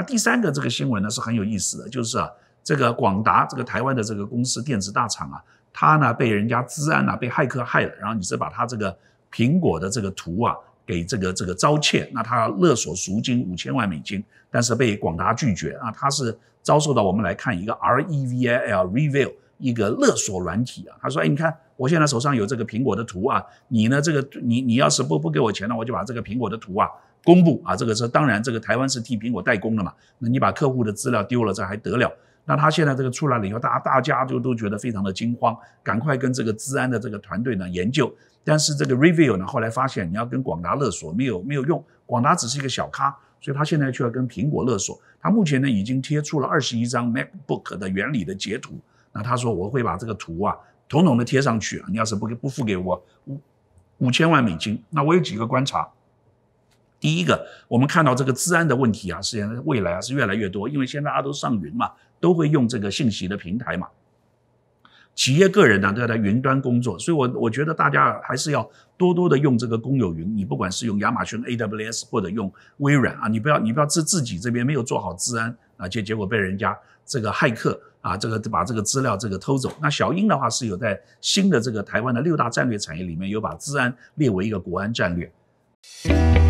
那第三个这个新闻呢是很有意思的，就是啊，这个广达这个台湾的这个公司电子大厂啊，它呢被人家滋安啊被骇客害了，然后你是把它这个苹果的这个图啊给这个这个遭窃，那他勒索赎金五千万美金，但是被广达拒绝啊，他是遭受到我们来看一个 r e v e l reveal。一个勒索软体啊，他说：“哎，你看我现在手上有这个苹果的图啊，你呢这个你你要是不不给我钱呢，我就把这个苹果的图啊公布啊。”这个是当然，这个台湾是替苹果代工的嘛，那你把客户的资料丢了，这还得了？那他现在这个出来了以后，大家大家就都觉得非常的惊慌，赶快跟这个治安的这个团队呢研究。但是这个 review 呢，后来发现你要跟广达勒索没有没有用，广达只是一个小咖，所以他现在却要跟苹果勒索。他目前呢已经贴出了二十一张 MacBook 的原理的截图。那他说我会把这个图啊，统统的贴上去。你要是不给不付给我五五千万美金，那我有几个观察。第一个，我们看到这个治安的问题啊，实际上未来啊是越来越多，因为现在大家都上云嘛，都会用这个信息的平台嘛。企业个人呢都要在云端工作，所以我我觉得大家还是要多多的用这个公有云。你不管是用亚马逊 AWS 或者用微软啊，你不要你不要自自己这边没有做好治安。啊，结结果被人家这个骇客啊，这个把这个资料这个偷走。那小英的话是有在新的这个台湾的六大战略产业里面，有把治安列为一个国安战略。